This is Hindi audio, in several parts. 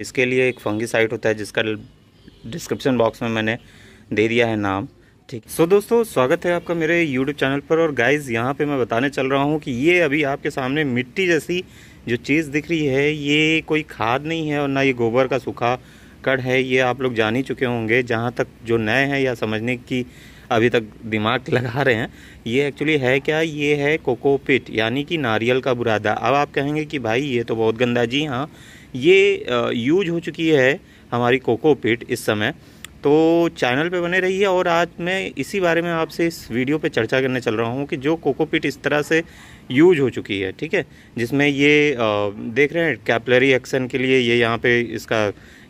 इसके लिए एक फंगी साइट होता है जिसका डिस्क्रिप्शन बॉक्स में मैंने दे दिया है नाम ठीक सो so, दोस्तों स्वागत है आपका मेरे यूट्यूब चैनल पर और गाइज यहाँ पे मैं बताने चल रहा हूँ कि ये अभी आपके सामने मिट्टी जैसी जो चीज़ दिख रही है ये कोई खाद नहीं है और ना ये गोबर का सूखा कड़ है ये आप लोग जान ही चुके होंगे जहाँ तक जो नए हैं या समझने की अभी तक दिमाग लगा रहे हैं ये एक्चुअली है क्या ये है कोकोपिट यानी कि नारियल का बुरादा अब आप कहेंगे कि भाई ये तो बहुत गंदा जी हाँ ये यूज हो चुकी है हमारी कोको पिट इस समय तो चैनल पे बने रहिए और आज मैं इसी बारे में आपसे इस वीडियो पे चर्चा करने चल रहा हूँ कि जो कोकोपीट इस तरह से यूज हो चुकी है ठीक है जिसमें ये आ, देख रहे हैं कैपलरी एक्शन के लिए ये यहाँ पे इसका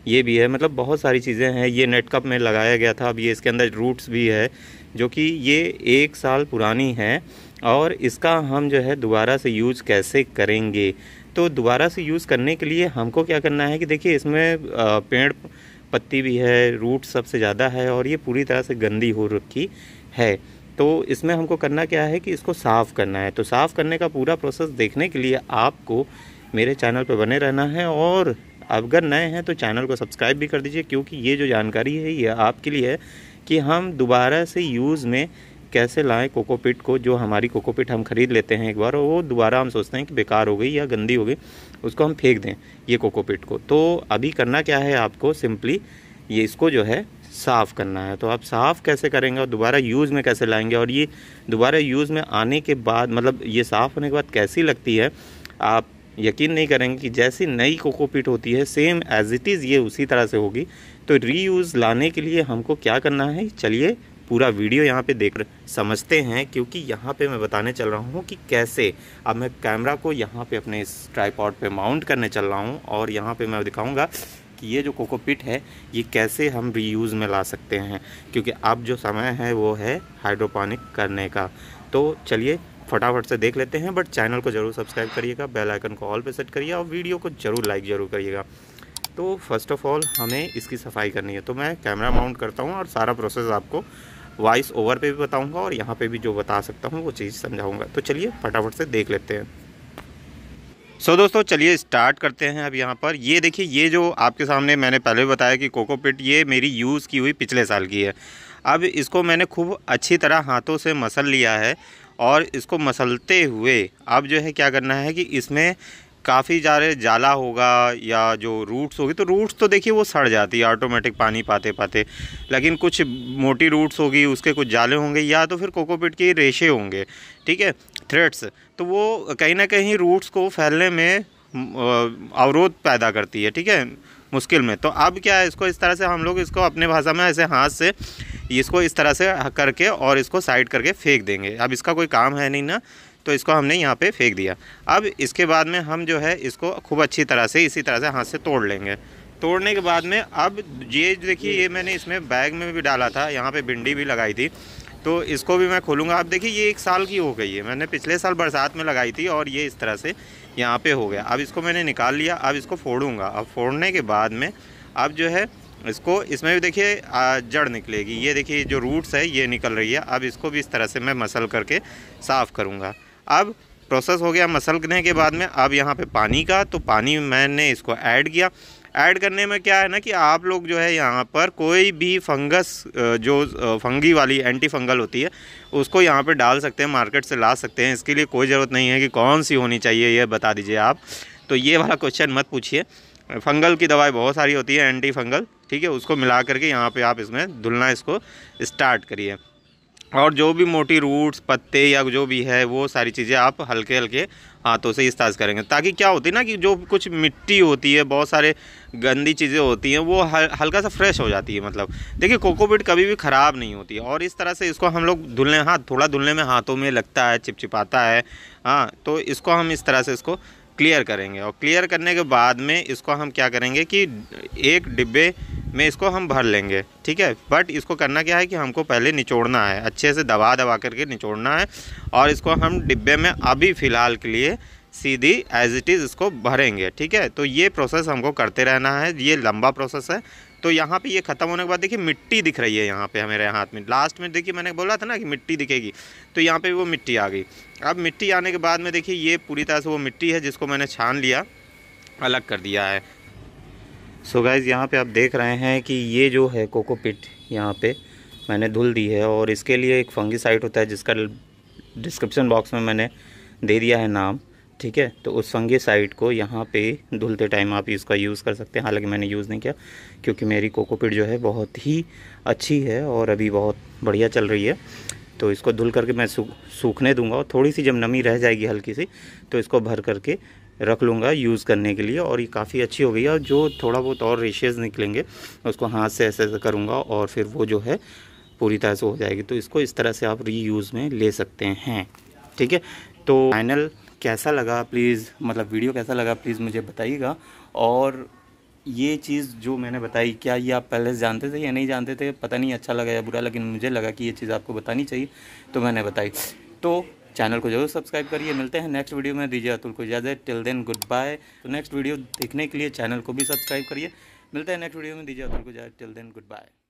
ये भी है मतलब बहुत सारी चीज़ें हैं ये नेट कप में लगाया गया था अब ये इसके अंदर रूट्स भी है जो कि ये एक साल पुरानी है और इसका हम जो है दोबारा से यूज कैसे करेंगे तो दोबारा से यूज़ करने के लिए हमको क्या करना है कि देखिए इसमें पेड़ पत्ती भी है रूट सबसे ज़्यादा है और ये पूरी तरह से गंदी हो रखी है तो इसमें हमको करना क्या है कि इसको साफ़ करना है तो साफ़ करने का पूरा प्रोसेस देखने के लिए आपको मेरे चैनल पर बने रहना है और अगर नए हैं तो चैनल को सब्सक्राइब भी कर दीजिए क्योंकि ये जो जानकारी है ये आपके लिए है कि हम दोबारा से यूज़ में कैसे लाएं कोकोपीट को जो हमारी कोकोपीट हम ख़रीद लेते हैं एक बार और वो दोबारा हम सोचते हैं कि बेकार हो गई या गंदी हो गई उसको हम फेंक दें ये कोकोपीट को तो अभी करना क्या है आपको सिंपली ये इसको जो है साफ़ करना है तो आप साफ़ कैसे करेंगे और दोबारा यूज़ में कैसे लाएंगे और ये दोबारा यूज़ में आने के बाद मतलब ये साफ़ होने के बाद कैसी लगती है आप यकीन नहीं करेंगे कि जैसी नई कोकोपीट होती है सेम एज इट इज़ ये उसी तरह से होगी तो रीयूज़ लाने के लिए हमको क्या करना है चलिए पूरा वीडियो यहाँ पे देख समझते हैं क्योंकि यहाँ पे मैं बताने चल रहा हूँ कि कैसे अब मैं कैमरा को यहाँ पे अपने इस ट्राईपॉड पे माउंट करने चल रहा हूँ और यहाँ पे मैं दिखाऊंगा कि ये जो कोकोपिट है ये कैसे हम रीयूज़ में ला सकते हैं क्योंकि अब जो समय है वो है हाइड्रोपोनिक करने का तो चलिए फटाफट से देख लेते हैं बट चैनल को ज़रूर सब्सक्राइब करिएगा बेल आइकन को ऑल पे सेट करिए और वीडियो को ज़रूर लाइक ज़रूर करिएगा तो फर्स्ट ऑफ़ ऑल हमें इसकी सफाई करनी है तो मैं कैमरा माउंट करता हूँ और सारा प्रोसेस आपको वॉइस ओवर पे भी बताऊंगा और यहाँ पे भी जो बता सकता हूँ वो चीज़ समझाऊंगा तो चलिए फटाफट से देख लेते हैं सो so, दोस्तों चलिए स्टार्ट करते हैं अब यहाँ पर ये देखिए ये जो आपके सामने मैंने पहले भी बताया कि कोकोपिट ये मेरी यूज़ की हुई पिछले साल की है अब इसको मैंने खूब अच्छी तरह हाथों से मसल लिया है और इसको मसलते हुए अब जो है क्या करना है कि इसमें काफ़ी ज़्यादा जाला होगा या जो रूट्स होगी तो रूट्स तो देखिए वो सड़ जाती है ऑटोमेटिक पानी पाते पाते लेकिन कुछ मोटी रूट्स होगी उसके कुछ जाले होंगे या तो फिर कोकोपिट के रेशे होंगे ठीक है थ्रेड्स तो वो कहीं ना कहीं रूट्स को फैलने में अवरोध पैदा करती है ठीक है मुश्किल में तो अब क्या है इसको इस तरह से हम लोग इसको अपने भाषा में ऐसे हाथ से इसको इस तरह से करके और इसको साइड करके फेंक देंगे अब इसका कोई काम है नहीं ना तो इसको हमने यहाँ पे फेंक दिया अब इसके बाद में हम जो है इसको खूब अच्छी तरह से इसी तरह से हाथ से तोड़ लेंगे तोड़ने के बाद में अब ये देखिए ये मैंने इसमें बैग में भी डाला था यहाँ पे भिंडी भी लगाई थी तो इसको भी मैं खोलूँगा अब देखिए ये एक साल की हो गई है मैंने पिछले साल बरसात में लगाई थी और ये इस तरह से यहाँ पे हो गया अब इसको मैंने निकाल लिया अब इसको फोड़ूँगा अब फोड़ने के बाद में अब जो है इसको इसमें भी देखिए जड़ निकलेगी ये देखिए जो रूट्स है ये निकल रही है अब इसको भी इस तरह से मैं मसल करके साफ़ करूँगा अब प्रोसेस हो गया मसलने के बाद में अब यहाँ पे पानी का तो पानी मैंने इसको ऐड किया ऐड करने में क्या है ना कि आप लोग जो है यहाँ पर कोई भी फंगस जो फंगी वाली एंटी फंगल होती है उसको यहाँ पर डाल सकते हैं मार्केट से ला सकते हैं इसके लिए कोई ज़रूरत नहीं है कि कौन सी होनी चाहिए यह बता दीजिए आप तो ये वाला क्वेश्चन मत पूछिए फंगल की दवाई बहुत सारी होती है एंटी फंगल ठीक है उसको मिला करके यहाँ पर आप इसमें धुलना इसको स्टार्ट करिए और जो भी मोटी रूट्स पत्ते या जो भी है वो सारी चीज़ें आप हल्के हल्के हाथों से इस्ताज करेंगे ताकि क्या होती है ना कि जो कुछ मिट्टी होती है बहुत सारे गंदी चीज़ें होती हैं वो हल्का सा फ्रेश हो जाती है मतलब देखिए कोकोपीट कभी भी ख़राब नहीं होती है और इस तरह से इसको हम लोग धुलने हाथ थोड़ा धुलने में हाथों में लगता है चिपचिपाता है हाँ तो इसको हम इस तरह से इसको क्लियर करेंगे और क्लियर करने के बाद में इसको हम क्या करेंगे कि एक डिब्बे में इसको हम भर लेंगे ठीक है बट इसको करना क्या है कि हमको पहले निचोड़ना है अच्छे से दबा दबा करके निचोड़ना है और इसको हम डिब्बे में अभी फ़िलहाल के लिए सीधी एज इट इज़ इसको भरेंगे ठीक है तो ये प्रोसेस हमको करते रहना है ये लंबा प्रोसेस है तो यहाँ पे ये ख़त्म होने के बाद देखिए मिट्टी दिख रही है यहाँ पे हमारे हाथ में लास्ट में देखिए मैंने बोला था ना कि मिट्टी दिखेगी तो यहाँ पे वो मिट्टी आ गई अब मिट्टी आने के बाद में देखिए ये पूरी तरह से वो मिट्टी है जिसको मैंने छान लिया अलग कर दिया है सो गाइज़ यहाँ पे आप देख रहे हैं कि ये जो है कोकोपिट यहाँ पे मैंने धुल दी है और इसके लिए एक साइट होता है जिसका डिस्क्रिप्शन बॉक्स में मैंने दे दिया है नाम ठीक है तो उस फंगी साइट को यहाँ पे धुलते टाइम आप इसका यूज़ कर सकते हैं हालांकि मैंने यूज़ नहीं किया क्योंकि मेरी कोकोपिट जो है बहुत ही अच्छी है और अभी बहुत बढ़िया चल रही है तो इसको धुल करके मैं सूखने दूंगा और थोड़ी सी जब नमी रह जाएगी हल्की सी तो इसको भर करके रख लूँगा यूज़ करने के लिए और ये काफ़ी अच्छी हो गई है और जो थोड़ा बहुत और रेशेज़ निकलेंगे उसको हाथ से ऐसे ऐसे करूँगा और फिर वो जो है पूरी तरह से हो जाएगी तो इसको इस तरह से आप रीयूज़ में ले सकते हैं ठीक है तो फाइनल कैसा लगा प्लीज़ मतलब वीडियो कैसा लगा प्लीज़ मुझे बताइएगा और ये चीज़ जो मैंने बताई क्या ये आप पहले से जानते थे या नहीं जानते थे पता नहीं अच्छा लगा या बुरा लेकिन मुझे लगा कि ये चीज़ आपको बतानी चाहिए तो मैंने बताई तो चैनल को जरूर सब्सक्राइब करिए मिलते हैं नेक्स्ट वीडियो में दीजिए अतुल को इजाज़त टिल देन गुड बाय तो नेक्स्ट वीडियो देखने के लिए चैनल को भी सब्सक्राइब करिए मिलते हैं नेक्स्ट वीडियो में दीजिए अतुल को इजाज़त टिल देन गुड बाय